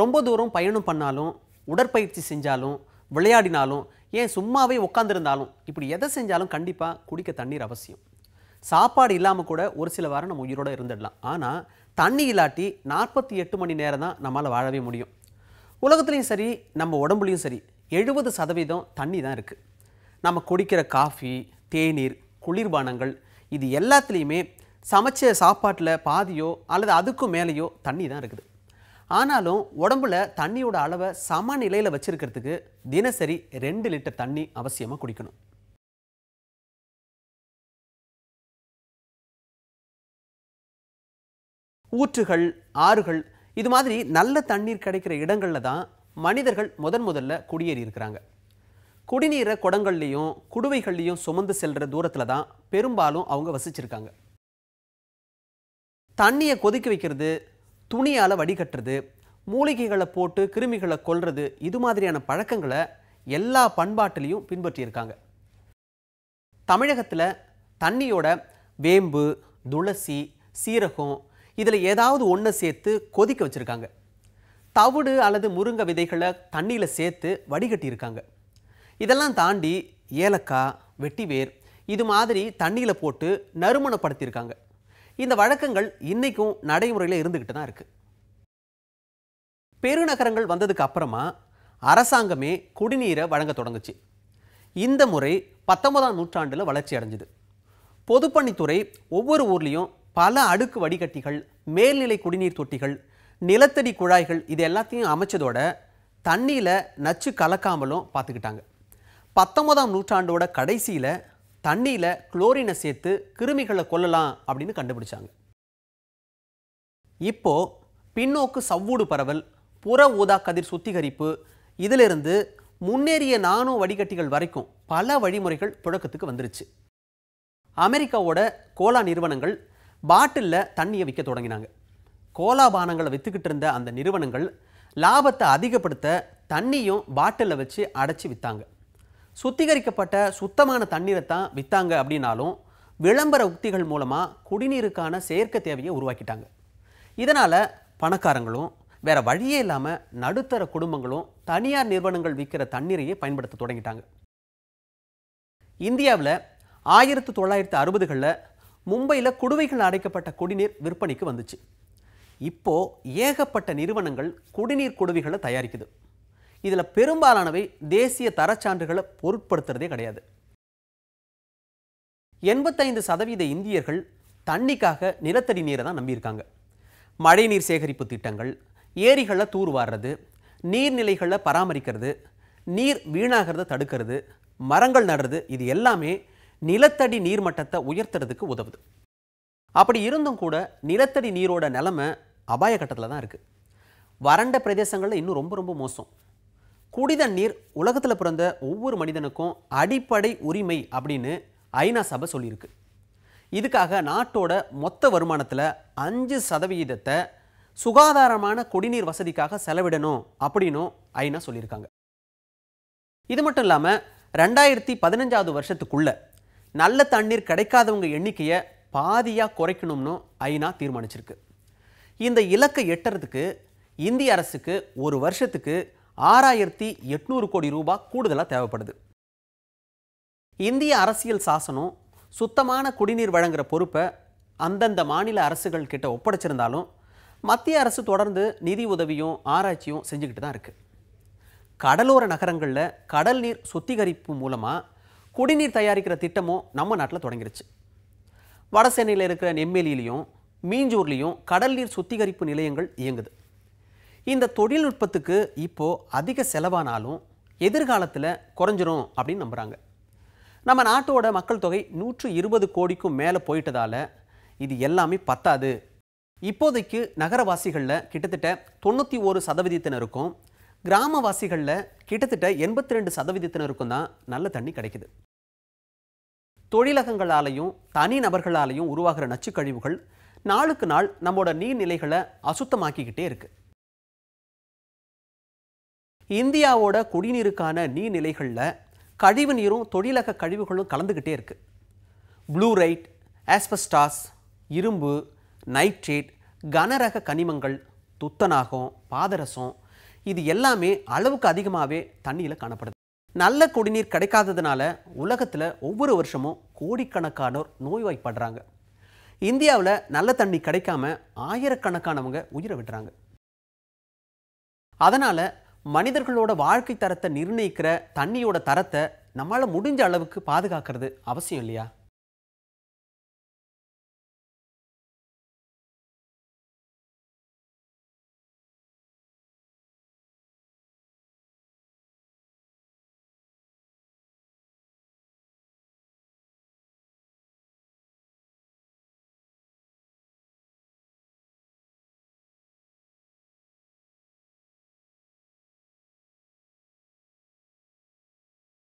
ரொம்ப தூரம் பயணம் பண்ணாலும் உடற்பயிற்சி செஞ்சாலும் விளையாடினாலும் ஏன் சும்மாவே உட்காந்துருந்தாலும் இப்படி எதை செஞ்சாலும் கண்டிப்பாக குடிக்க தண்ணீர் அவசியம் சாப்பாடு இல்லாமல் கூட ஒரு சில வாரம் நம்ம உயிரோடு இருந்துடலாம் ஆனால் தண்ணி இல்லாட்டி நாற்பத்தி எட்டு மணி நேரம் தான் நம்மளால் வாழவே முடியும் உலகத்துலேயும் சரி நம்ம உடம்புலேயும் சரி எழுபது சதவீதம் தண்ணி தான் இருக்குது நம்ம குடிக்கிற காஃபி தேநீர் குளிர்பானங்கள் இது எல்லாத்துலேயுமே சமைச்ச சாப்பாட்டில் பாதியோ அல்லது அதுக்கும் மேலேயோ தண்ணி தான் இருக்குது ஆனாலும் உடம்புல தண்ணியோட அளவை சம நிலையில் வச்சுருக்கிறதுக்கு தினசரி ரெண்டு லிட்டர் தண்ணி அவசியமாக குடிக்கணும் ஊற்றுகள் ஆறுகள் இது மாதிரி நல்ல தண்ணீர் கிடைக்கிற இடங்களில் தான் மனிதர்கள் முதன் முதல்ல குடியேறி இருக்கிறாங்க குடிநீரை குடங்கள்லேயும் குடுவைகள்லேயும் சுமந்து செல்கிற தூரத்தில் தான் பெரும்பாலும் அவங்க வசிச்சிருக்காங்க தண்ணியை கொதிக்க வைக்கிறது துணியால் வடிகட்டுறது மூலிகைகளை போட்டு கிருமிகளை கொல்றது இது மாதிரியான பழக்கங்களை எல்லா பண்பாட்டிலையும் பின்பற்றியிருக்காங்க தமிழகத்தில் தண்ணியோட வேம்பு துளசி சீரகம் இதில் ஏதாவது ஒன்றை சேர்த்து கொதிக்க வச்சுருக்காங்க தவிடு அல்லது முருங்கை விதைகளை தண்ணியில் சேர்த்து வடிகட்டியிருக்காங்க இதெல்லாம் தாண்டி ஏலக்காய் வெட்டிவேர் இது மாதிரி தண்ணியில் போட்டு நறுமணப்படுத்தியிருக்காங்க இந்த வழக்கங்கள் இன்றைக்கும் நடைமுறையில் இருந்துக்கிட்டு தான் இருக்குது பெருநகரங்கள் வந்ததுக்கு அப்புறமா அரசாங்கமே குடிநீரை வழங்க தொடங்குச்சு இந்த முறை பத்தொன்பதாம் நூற்றாண்டில் வளர்ச்சி அடைஞ்சுது பொதுப்பணித்துறை ஒவ்வொரு ஊர்லேயும் பல அடுக்கு வடிகட்டிகள் மேல்நிலை குடிநீர் தொட்டிகள் நிலத்தடி குழாய்கள் இது எல்லாத்தையும் அமைச்சதோட தண்ணியில் நச்சு கலக்காமலும் பார்த்துக்கிட்டாங்க பத்தொன்பதாம் நூற்றாண்டோட கடைசியில் தண்ணியில் குளோரினை சேர்த்து கிருமிகளை கொல்லலாம் அப்படின்னு கண்டுபிடிச்சாங்க இப்போ பின்னோக்கு சவ்வூடு பரவல் புற ஊதா கதிர் சுத்திகரிப்பு இதிலிருந்து முன்னேறிய நானோ வடிகட்டிகள் வரைக்கும் பல வழிமுறைகள் புழக்கத்துக்கு வந்துருச்சு அமெரிக்காவோட கோலா நிறுவனங்கள் பாட்டிலில் தண்ணியை விற்க தொடங்கினாங்க கோலா பானங்களை விற்றுக்கிட்டு இருந்த அந்த நிறுவனங்கள் லாபத்தை அதிகப்படுத்த தண்ணியும் பாட்டிலில் வச்சு அடைச்சி விற்றாங்க சுத்திகரிக்கப்பட்ட சுத்தமான தண்ணீரை தான் விற்றாங்க அப்படின்னாலும் விளம்பர உக்திகள் மூலமாக குடிநீருக்கான செயற்கை தேவையை உருவாக்கிட்டாங்க இதனால் பணக்காரங்களும் வேறு வழியே இல்லாமல் நடுத்தர குடும்பங்களும் தனியார் நிறுவனங்கள் விற்கிற தண்ணீரையே பயன்படுத்த தொடங்கிட்டாங்க இந்தியாவில் ஆயிரத்து தொள்ளாயிரத்து அறுபதுகளில் மும்பையில் குடுவைகள் அடைக்கப்பட்ட குடிநீர் விற்பனைக்கு வந்துச்சு இப்போது ஏகப்பட்ட நிறுவனங்கள் குடிநீர் குடுவைகளை தயாரிக்குது இதில் பெரும்பாலானவை தேசிய தரச்சான்றுகளை பொருட்படுத்துறதே கிடையாது எண்பத்தைந்து சதவீத இந்தியர்கள் தண்ணிக்காக நிலத்தடி நீரை தான் நம்பியிருக்காங்க மழைநீர் சேகரிப்பு திட்டங்கள் ஏரிகளில் தூர்வாடுறது நீர்நிலைகளில் பராமரிக்கிறது நீர் வீணாகிறத தடுக்கிறது மரங்கள் நடுறது இது எல்லாமே நிலத்தடி நீர் மட்டத்தை உயர்த்துறதுக்கு உதவுது அப்படி இருந்தும் கூட நிலத்தடி நீரோட நிலமை அபாய கட்டத்தில் தான் இருக்குது வறண்ட பிரதேசங்களில் இன்னும் ரொம்ப ரொம்ப மோசம் குடி தண்ணீர் உலகத்தில் பிறந்த ஒவ்வொரு மனிதனுக்கும் அடிப்படை உரிமை அப்படின்னு ஐநா சபை சொல்லியிருக்கு இதுக்காக நாட்டோட மொத்த வருமானத்தில் அஞ்சு சதவிகிதத்தை சுகாதாரமான குடிநீர் வசதிக்காக செலவிடணும் அப்படின்னும் ஐநா சொல்லியிருக்காங்க இது மட்டும் இல்லாமல் ரெண்டாயிரத்தி பதினஞ்சாவது வருஷத்துக்குள்ளே நல்ல தண்ணீர் கிடைக்காதவங்க எண்ணிக்கையை பாதியாக குறைக்கணும்னு ஐநா தீர்மானிச்சிருக்கு இந்த இலக்கை எட்டுறதுக்கு இந்திய அரசுக்கு ஒரு வருஷத்துக்கு ஆறாயிரத்தி எட்நூறு கோடி ரூபாய் கூடுதலாக தேவைப்படுது இந்திய அரசியல் சாசனம் சுத்தமான குடிநீர் வழங்குகிற பொறுப்பை அந்தந்த மாநில அரசுகள் கிட்ட ஒப்படைச்சிருந்தாலும் மத்திய அரசு தொடர்ந்து நிதி உதவியும் ஆராய்ச்சியும் செஞ்சுக்கிட்டு தான் இருக்குது கடலோர நகரங்களில் கடல் நீர் சுத்திகரிப்பு மூலமாக குடிநீர் தயாரிக்கிற திட்டமும் நம்ம நாட்டில் தொடங்கிருச்சு வடசென்னையில் இருக்கிற நெம்மேலியிலையும் மீஞ்சூர்லேயும் கடல் நீர் சுத்திகரிப்பு நிலையங்கள் இயங்குது இந்த தொழில்நுட்பத்துக்கு இப்போது அதிக செலவானாலும் எதிர்காலத்தில் குறைஞ்சிரும் அப்படின்னு நம்புகிறாங்க நம்ம நாட்டோட மக்கள் தொகை நூற்று இருபது கோடிக்கும் மேலே போயிட்டதால் இது எல்லாமே பத்தாது இப்போதைக்கு நகரவாசிகளில் கிட்டத்தட்ட தொண்ணூற்றி ஒரு சதவீதத்தினருக்கும் கிராமவாசிகளில் கிட்டத்தட்ட எண்பத்தி ரெண்டு சதவீதத்தினருக்கும் தான் நல்ல தண்ணி கிடைக்குது தொழிலகங்களாலையும் தனி நபர்களாலையும் உருவாகிற நச்சுக்கழிவுகள் நாளுக்கு நாள் நம்மளோட நீர்நிலைகளை அசுத்தமாக்கிக்கிட்டே இருக்குது இந்தியாவோட குடிநீருக்கான நீர்நிலைகளில் கழிவு நீரும் தொழிலக கழிவுகளும் கலந்துக்கிட்டே இருக்குது ப்ளூ ரைட் ஆஸ்பஸ்டாஸ் இரும்பு நைட்ரேட் கனரக கனிமங்கள் துத்தநாகம் பாதரசம் இது எல்லாமே அளவுக்கு அதிகமாகவே தண்ணியில் காணப்படுது நல்ல குடிநீர் கிடைக்காததுனால உலகத்தில் ஒவ்வொரு வருஷமும் கோடிக்கணக்கானோர் நோய்வாய்ப்படுறாங்க இந்தியாவில் நல்ல தண்ணி கிடைக்காம ஆயிரக்கணக்கானவங்க உயிரை விடுறாங்க அதனால் மனிதர்களோட வாழ்க்கை தரத்தை நிர்ணயிக்கிற தண்ணியோட தரத்தை நம்மளால் முடிஞ்ச அளவுக்கு பாதுகாக்கிறது அவசியம் இல்லையா